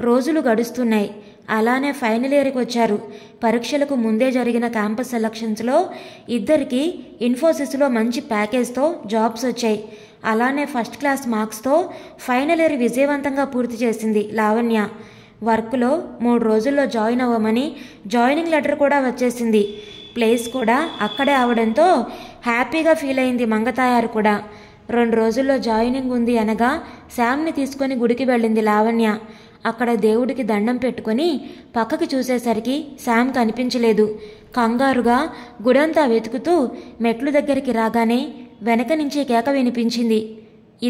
రోజులు గడుస్తున్నాయి అలానే ఫైనల్ ఇయర్కి వచ్చారు పరీక్షలకు ముందే జరిగిన క్యాంపస్ సెలక్షన్స్లో ఇద్దరికి ఇన్ఫోసిస్లో మంచి ప్యాకేజ్తో జాబ్స్ వచ్చాయి అలానే ఫస్ట్ క్లాస్ మార్క్స్తో ఫైనల్ ఇయర్ విజయవంతంగా పూర్తి చేసింది లావణ్య వర్క్లో మూడు రోజుల్లో జాయిన్ అవ్వమని జాయినింగ్ లెటర్ కూడా వచ్చేసింది ప్లేస్ కూడా అక్కడే అవడంతో హ్యాపీగా ఫీల్ అయింది మంగతాయారు కూడా రెండు రోజుల్లో జాయినింగ్ ఉంది అనగా శామ్ని తీసుకొని గుడికి వెళ్ళింది లావణ్య అక్కడ దేవుడికి దండం పెట్టుకొని పక్కకి చూసేసరికి శామ్ కనిపించలేదు కంగారుగా గుడంతా వెతుకుతూ మెట్లు దగ్గరికి రాగానే వెనక నుంచి కేక వినిపించింది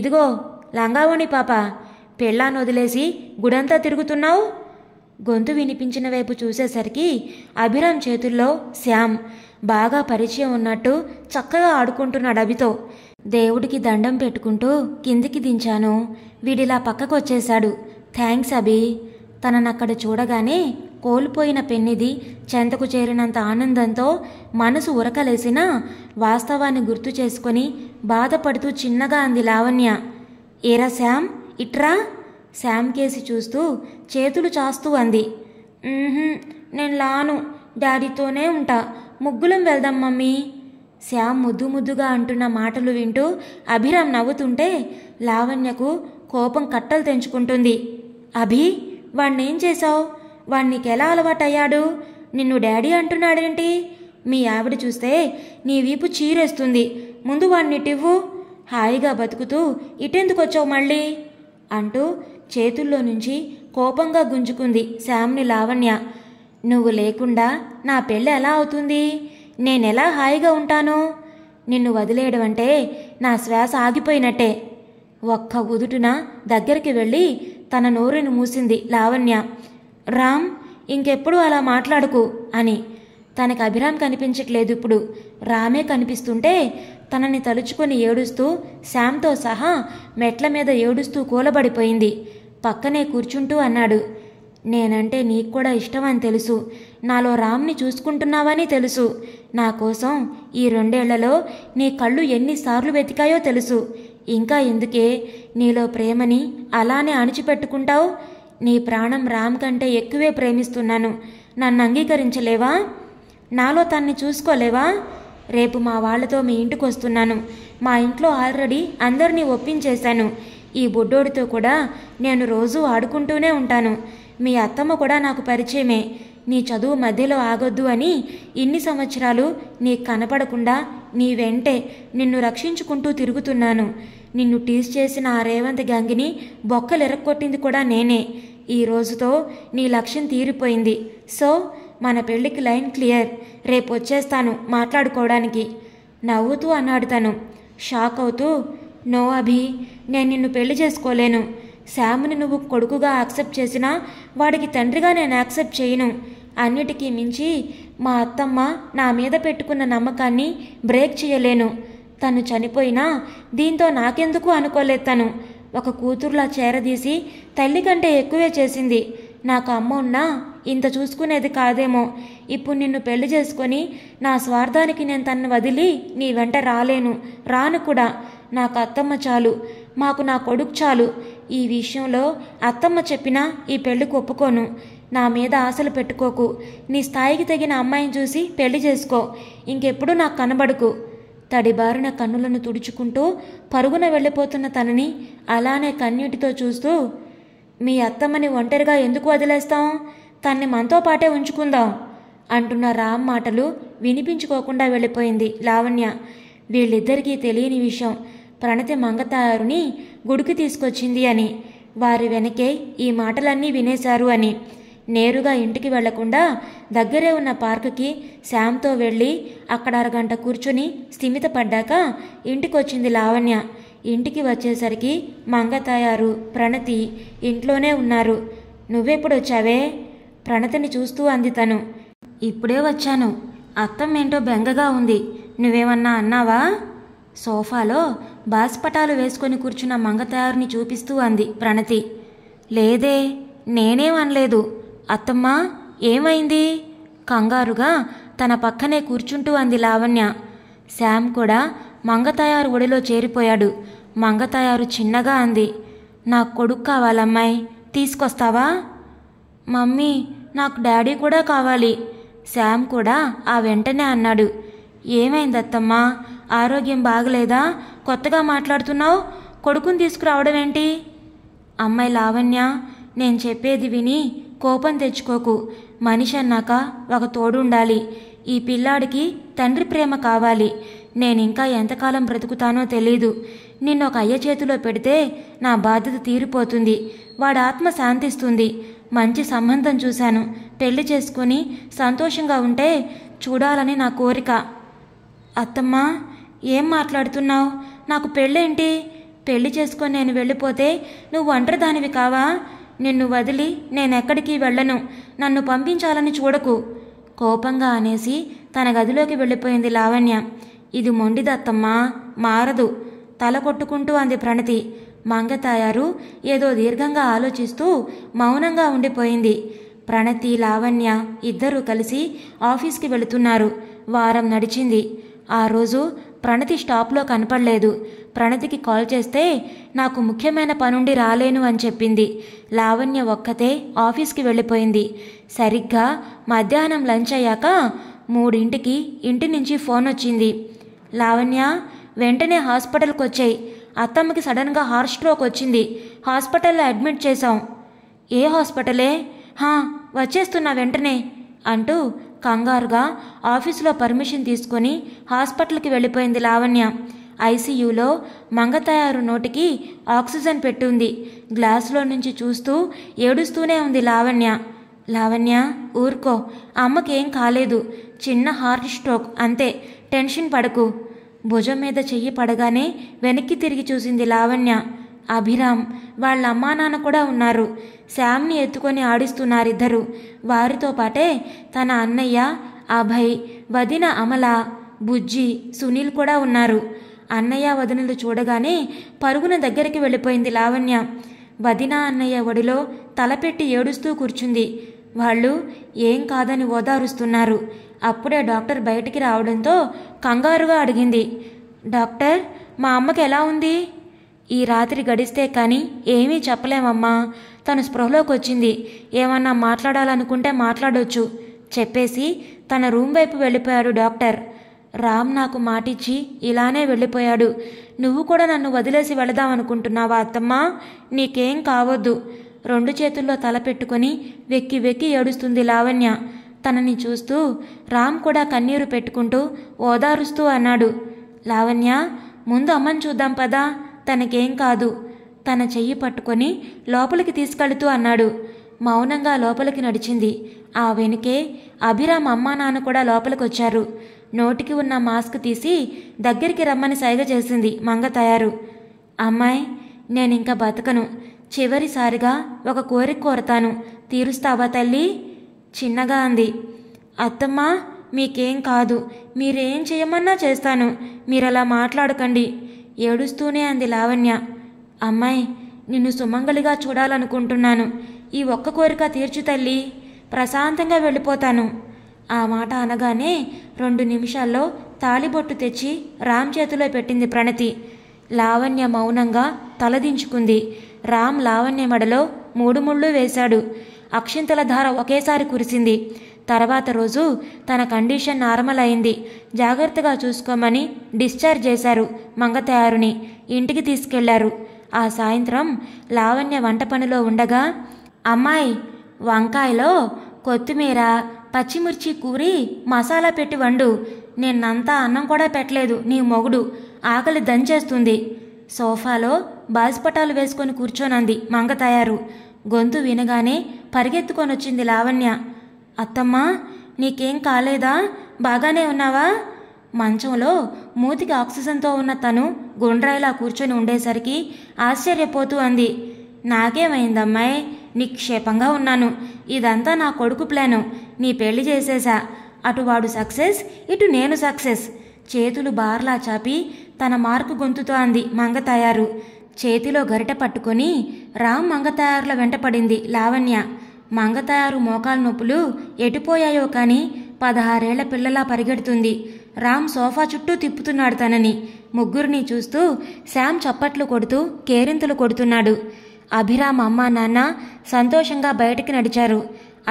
ఇదిగో లంగావణి పాప పెళ్ళాను వదిలేసి గుడంతా తిరుగుతున్నావు గొంతు వినిపించిన వైపు చూసేసరికి అభిరామ్ చేతుల్లో శ్యామ్ బాగా పరిచయం ఉన్నట్టు చక్కగా ఆడుకుంటున్నాడు అభితో దేవుడికి దండం పెట్టుకుంటూ కిందికి దించాను వీడిలా పక్కకొచ్చేశాడు థ్యాంక్స్ అభి తననక్కడ చూడగానే కోల్పోయిన పెన్నిది చెంతకు చేరినంత ఆనందంతో మనసు ఉరకలేసినా వాస్తవాన్ని గుర్తు చేసుకొని బాధపడుతూ చిన్నగా అంది లావణ్య ఏరా శ్యామ్ ఇట్రా శ్యామ్ కేసి చూస్తూ చేతులు చాస్తూ అంది నేను లాను డాడీతోనే ఉంటా ముగ్గులం వెళ్దాం మమ్మీ శ్యామ్ ముద్దు ముద్దుగా అంటున్న మాటలు వింటూ అభిరామ్ నవ్వుతుంటే లావణ్యకు కోపం కట్టలు తెంచుకుంటుంది అభి వాణ్ణేం చేశావు వాణ్ణికెలా అలవాటయ్యాడు నిన్ను డాడీ అంటున్నాడేంటి మీ ఆవిడ చూస్తే నీ వీపు చీరేస్తుంది ముందు వాణ్ణిటివ్వు హాయిగా బతుకుతూ ఇటెందుకొచ్చావు మళ్ళీ అంటూ చేతుల్లో నుంచి కోపంగా గుంజుకుంది శ్యామ్ని లావణ్య నువ్వు లేకుండా నా పెళ్ళి ఎలా అవుతుంది నేనెలా హాయిగా ఉంటాను నిన్ను వదిలేయడం అంటే నా శ్వాస ఆగిపోయినట్టే ఒక్క ఉదుటున దగ్గరికి వెళ్ళి తన నోరుని మూసింది లావణ్య రామ్ ఇంకెప్పుడు అలా మాట్లాడుకు అని తనకు అభిరామ్ కనిపించట్లేదు ఇప్పుడు రామే కనిపిస్తుంటే తనని తలుచుకొని ఏడుస్తూ శామ్తో సహా మెట్ల మీద ఏడుస్తూ కూలబడిపోయింది పక్కనే కూర్చుంటూ అన్నాడు నేనంటే నీకు కూడా ఇష్టం అని తెలుసు నాలో రామ్ని చూసుకుంటున్నావని తెలుసు నా కోసం ఈ రెండేళ్లలో నీ కళ్ళు ఎన్నిసార్లు వెతికాయో తెలుసు ఇంకా ఎందుకే నీలో ప్రేమని అలానే అణిచిపెట్టుకుంటావు నీ ప్రాణం రామ్ కంటే ఎక్కువే ప్రేమిస్తున్నాను నన్ను అంగీకరించలేవా నాలో తన్ని చూసుకోలేవా రేపు మా వాళ్లతో మీ ఇంటికి వస్తున్నాను మా ఇంట్లో ఆల్రెడీ అందరినీ ఒప్పించేశాను ఈ బొడ్డోడితో కూడా నేను రోజూ ఆడుకుంటూనే ఉంటాను మీ అత్తమ్మ కూడా నాకు పరిచయమే నీ చదువు మధ్యలో ఆగొద్దు అని ఇన్ని సంవత్సరాలు నీ కనపడకుండా నీ వెంటే నిన్ను రక్షించుకుంటూ తిరుగుతున్నాను నిన్ను టీస్ చేసిన ఆ రేవంత్ గంగిని బొక్కలెరక్కొట్టింది కూడా నేనే ఈ రోజుతో నీ లక్ష్యం తీరిపోయింది సో మన పెళ్లికి లైన్ క్లియర్ రేపు వచ్చేస్తాను మాట్లాడుకోవడానికి నవ్వుతూ అన్నాడు తను షాక్ అవుతూ నో అభి నేను నిన్ను పెళ్లి చేసుకోలేను శ్యామ్ని నువ్వు కొడుకుగా యాక్సెప్ట్ చేసినా వాడికి తండ్రిగా నేను యాక్సెప్ట్ చేయను అన్నిటికీ మించి మా అత్తమ్మ నా మీద పెట్టుకున్న నమ్మకాన్ని బ్రేక్ చేయలేను తను చనిపోయినా దీంతో నాకెందుకు అనుకోలేదు తను ఒక కూతురులా చేరదీసి తల్లి కంటే ఎక్కువే చేసింది నాకు అమ్మ ఉన్నా ఇంత చూసుకునేది కాదేమో ఇప్పుడు నిన్ను పెళ్లి చేసుకొని నా స్వార్థానికి నేను తన్ను వదిలి నీ వెంట రాలేను రాను కూడా నాకు అత్తమ్మ చాలు మాకు నా కొడుకు చాలు ఈ విషయంలో అత్తమ్మ చెప్పినా ఈ పెళ్లికి ఒప్పుకోను నా మీద ఆశలు పెట్టుకోకు నీ స్థాయికి తగిన అమ్మాయిని చూసి పెళ్లి చేసుకో ఇంకెప్పుడు నాకు కనబడుకు తడిబారిన కన్నులను తుడుచుకుంటూ పరుగున వెళ్ళిపోతున్న తనని అలానే కన్నీటితో చూస్తూ మీ అత్తమ్మని ఒంటరిగా ఎందుకు వదిలేస్తాం తన్ని మనతో పాటే ఉంచుకుందాం అంటున్న రామ్ మాటలు వినిపించుకోకుండా వెళ్ళిపోయింది లావణ్య వీళ్ళిద్దరికీ తెలియని విషయం ప్రణతి మంగతారుని గుడికి తీసుకొచ్చింది అని వారి వెనకే ఈ మాటలన్నీ వినేశారు అని నేరుగా ఇంటికి వెళ్లకుండా దగ్గరే ఉన్న పార్కుకి శామ్తో వెళ్ళి అక్కడ అరగంట కూర్చుని స్థిమితపడ్డాక ఇంటికొచ్చింది లావణ్య ఇంటికి వచ్చేసరికి మంగతాయారు ప్రణతి ఇంట్లోనే ఉన్నారు నువ్వెప్పుడు వచ్చావే ప్రణతిని చూస్తూ అంది తను ఇప్పుడే వచ్చాను అత్తమ్మేంటో బెంగగా ఉంది నువ్వేమన్నా అన్నావా సోఫాలో బాస్పటాలు వేసుకొని కూర్చున్న మంగతయారుని చూపిస్తూ అంది ప్రణతి లేదే నేనేం అనలేదు అత్తమ్మ ఏమైంది కంగారుగా తన పక్కనే కూర్చుంటూ అంది లావణ్య శామ్ కూడా మంగతయారు ఒడిలో చేరిపోయాడు మంగతయారు చిన్నగా అంది నా కొడుకు కావాలమ్మాయి తీసుకొస్తావా మమ్మీ నాకు డాడీ కూడా కావాలి శామ్ కూడా ఆ వెంటనే అన్నాడు ఏమైందత్తమ్మా ఆరోగ్యం బాగలేదా కొత్తగా మాట్లాడుతున్నావు కొడుకుని తీసుకురావడం ఏంటి అమ్మాయి లావణ్య నేను చెప్పేది విని కోపం తెచ్చుకోకు మనిషి అన్నాక ఒక తోడుండాలి ఈ పిల్లాడికి తండ్రి ప్రేమ కావాలి నేను ఇంకా ఎంతకాలం బ్రతుకుతానో తెలీదు నిన్ను ఒక అయ్య చేతిలో పెడితే నా బాధ్యత తీరిపోతుంది వాడు ఆత్మ శాంతిస్తుంది మంచి సంబంధం చూశాను పెళ్లి చేసుకుని సంతోషంగా ఉంటే చూడాలని నా కోరిక అత్తమ్మ ఏం మాట్లాడుతున్నావు నాకు పెళ్ళేంటి పెళ్లి చేసుకొని నేను వెళ్ళిపోతే నువ్వు ఒంటరిదానివి కావా నిన్ను వదిలి నేనెక్కడికి వెళ్ళను నన్ను పంపించాలని చూడకు కోపంగా అనేసి తన గదిలోకి వెళ్ళిపోయింది లావణ్య ఇది మొండిదత్తమ్మా మారదు తల కొట్టుకుంటూ అంది ప్రణతి మంగతాయారు ఏదో దీర్ఘంగా ఆలోచిస్తూ మౌనంగా ఉండిపోయింది ప్రణతి లావణ్య ఇద్దరూ కలిసి ఆఫీస్కి వెళుతున్నారు వారం నడిచింది ఆ రోజు ప్రణతి స్టాప్లో కనపడలేదు ప్రణతికి కాల్ చేస్తే నాకు ముఖ్యమైన పనుండి రాలేను అని చెప్పింది లావణ్య ఒక్కతే ఆఫీస్కి వెళ్ళిపోయింది సరిగ్గా మధ్యాహ్నం లంచ్ అయ్యాక మూడింటికి ఇంటి నుంచి ఫోన్ వచ్చింది లావణ్య వెంటనే హాస్పిటల్కి వచ్చాయి అత్తమ్మకి సడన్గా హార్ట్ స్ట్రోక్ వచ్చింది హాస్పిటల్లో అడ్మిట్ చేశాం ఏ హాస్పిటలే హా వచ్చేస్తున్నా వెంటనే అంటూ కంగారుగా ఆఫీసులో పర్మిషన్ తీసుకుని హాస్పిటల్కి వెళ్ళిపోయింది లావణ్య ఐసీయూలో మంగతయారు నోటికి ఆక్సిజన్ పెట్టుంది గ్లాసులో నుంచి చూస్తూ ఏడుస్తూనే ఉంది లావణ్య లావణ్య ఊరుకో అమ్మకేం కాలేదు చిన్న హార్ట్ స్ట్రోక్ అంతే టెన్షన్ పడకు భుజం మీద చెయ్యి పడగానే వెనక్కి తిరిగి చూసింది లావణ్య అభిరామ్ వాళ్ళ అమ్మా నాన్న కూడా ఉన్నారు శ్యామ్ని ఎత్తుకొని ఆడిస్తున్నారు ఇద్దరు వారితో పాటే తన అన్నయ్య అభయ్ వదిన అమల బుజ్జి సునీల్ కూడా ఉన్నారు అన్నయ్య వదినలు చూడగానే పరుగున దగ్గరికి వెళ్ళిపోయింది లావణ్య వదిన అన్నయ్య ఒడిలో తలపెట్టి ఏడుస్తూ కూర్చుంది వాళ్ళు ఏం కాదని ఓదారుస్తున్నారు అప్పుడే డాక్టర్ బయటికి రావడంతో కంగారుగా అడిగింది డాక్టర్ మా అమ్మకి ఎలా ఉంది ఈ రాత్రి గడిస్తే కానీ ఏమీ చెప్పలేమమ్మా తను స్పృహలోకి వచ్చింది ఏమన్నా మాట్లాడాలనుకుంటే మాట్లాడొచ్చు చెప్పేసి తన రూమ్ వైపు వెళ్ళిపోయాడు డాక్టర్ రామ్ నాకు మాటిచ్చి ఇలానే వెళ్ళిపోయాడు నువ్వు కూడా నన్ను వదిలేసి వెళదాం అత్తమ్మా నీకేం కావద్దు రెండు చేతుల్లో తల పెట్టుకొని వెక్కి వెక్కి ఏడుస్తుంది లావణ్య తనని చూస్తూ రామ్ కూడా కన్నీరు పెట్టుకుంటూ ఓదారుస్తూ అన్నాడు లావణ్య ముందు అమ్మని చూద్దాం పదా తనకేం కాదు తన చెయ్యి పట్టుకొని లోపలికి తీసుకెళుతూ అన్నాడు మౌనంగా లోపలికి నడిచింది ఆ వెనుకే అభిరామ్ అమ్మా నాన్న కూడా లోపలికొచ్చారు నోటికి ఉన్న మాస్క్ తీసి దగ్గరికి రమ్మని సైగ చేసింది మంగ తయారు అమ్మాయి నేనింకా బతకను చివరిసారిగా ఒక కోరిక కోరతాను తీరుస్తావా తల్లి చిన్నగా అంది అత్తమ్మ మీకేం కాదు మీరేం చేయమన్నా చేస్తాను మీరలా మాట్లాడకండి ఏడుస్తూనే అంది లావణ్య అమ్మాయి నిన్ను సుమంగలిగా చూడాలనుకుంటున్నాను ఈ ఒక్క కోరిక తీర్చు తల్లి ప్రశాంతంగా వెళ్ళిపోతాను ఆ మాట అనగానే రెండు నిమిషాల్లో తాలిబొట్టు తెచ్చి రామ్ చేతిలో పెట్టింది ప్రణతి లావణ్య మౌనంగా తలదించుకుంది రామ్ లావణ్య మెడలో మూడు ముళ్ళు వేశాడు అక్షింతల ధార ఒకేసారి కురిసింది తర్వాత రోజు తన కండిషన్ నార్మల్ అయింది జాగ్రత్తగా చూసుకోమని డిశ్చార్జ్ చేశారు మంగతయారుని ఇంటికి తీసుకెళ్లారు ఆ సాయంత్రం లావణ్య వంట పనిలో ఉండగా అమ్మాయి వంకాయలో కొత్తిమీర పచ్చిమిర్చి కూరి మసాలా పెట్టి వండు నిన్నంతా అన్నం కూడా పెట్టలేదు నీ మొగుడు ఆకలి దంచేస్తుంది సోఫాలో బాసిపటాలు వేసుకొని కూర్చోనంది మంగ తయారు గొంతు వినగానే పరిగెత్తుకొని వచ్చింది లావణ్య అత్తమ్మా నీకేం కాలేదా బాగానే ఉన్నావా మంచంలో మూతికి ఆక్సిజన్తో ఉన్న తను గుండ్రాయిలా కూర్చొని ఉండేసరికి ఆశ్చర్యపోతూ అంది నాకేమైందమ్మాయి నిక్షేపంగా ఉన్నాను ఇదంతా నా కొడుకు ప్లాను నీ పెళ్లి చేసేసా అటు వాడు సక్సెస్ ఇటు నేను సక్సెస్ చేతులు బార్లా చాపి తన మార్కు గొంతుతో అంది మంగ తయారు చేతిలో గరిట పట్టుకొని రామ్ మంగ వెంటపడింది లావణ్య మంగతయారు మోకాల్ నొప్పులు ఎటుపోయాయో కానీ పదహారేళ్ల పిల్లలా పరిగెడుతుంది రామ్ సోఫా చుట్టూ తిప్పుతున్నాడు తనని ముగ్గురిని చూస్తూ శామ్ చప్పట్లు కొడుతూ కేరింతలు కొడుతున్నాడు అభిరామ్ అమ్మ నాన్న సంతోషంగా బయటికి నడిచారు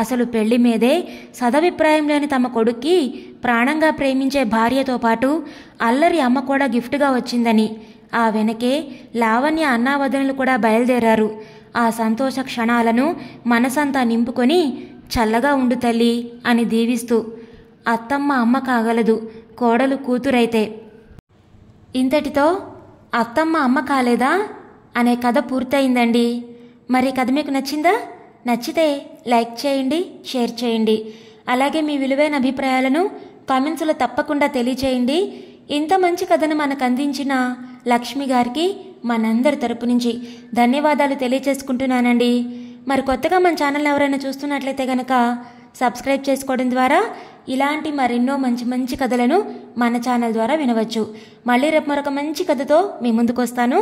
అసలు పెళ్లి మీదే సదభిప్రాయం లేని తమ కొడుక్కి ప్రాణంగా ప్రేమించే భార్యతో పాటు అల్లరి అమ్మ కూడా గిఫ్ట్గా వచ్చిందని ఆ వెనకే లావణ్య అన్నావదనులు కూడా బయలుదేరారు ఆ సంతోష క్షణాలను మనసంతా నింపుకొని చల్లగా ఉండు తల్లి అని దీవిస్తూ అత్తమ్మ అమ్మ కాగలదు కోడలు కూతురైతే ఇంతటితో అత్తమ్మ అమ్మ కాలేదా అనే కథ పూర్తయిందండి మరి కథ మీకు నచ్చిందా నచ్చితే లైక్ చేయండి షేర్ చేయండి అలాగే మీ విలువైన అభిప్రాయాలను కామెంట్స్లో తప్పకుండా తెలియచేయండి ఇంత మంచి కథను మనకు అందించిన లక్ష్మి గారికి మనందరి తరపు నుంచి ధన్యవాదాలు తెలియచేసుకుంటున్నానండి మరి కొత్తగా మన ఛానల్ ఎవరైనా చూస్తున్నట్లయితే గనక సబ్స్క్రైబ్ చేసుకోవడం ద్వారా ఇలాంటి మరెన్నో మంచి మంచి కథలను మన ఛానల్ ద్వారా వినవచ్చు మళ్ళీ రేపు మరొక మంచి కథతో మీ ముందుకు వస్తాను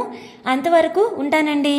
అంతవరకు ఉంటానండి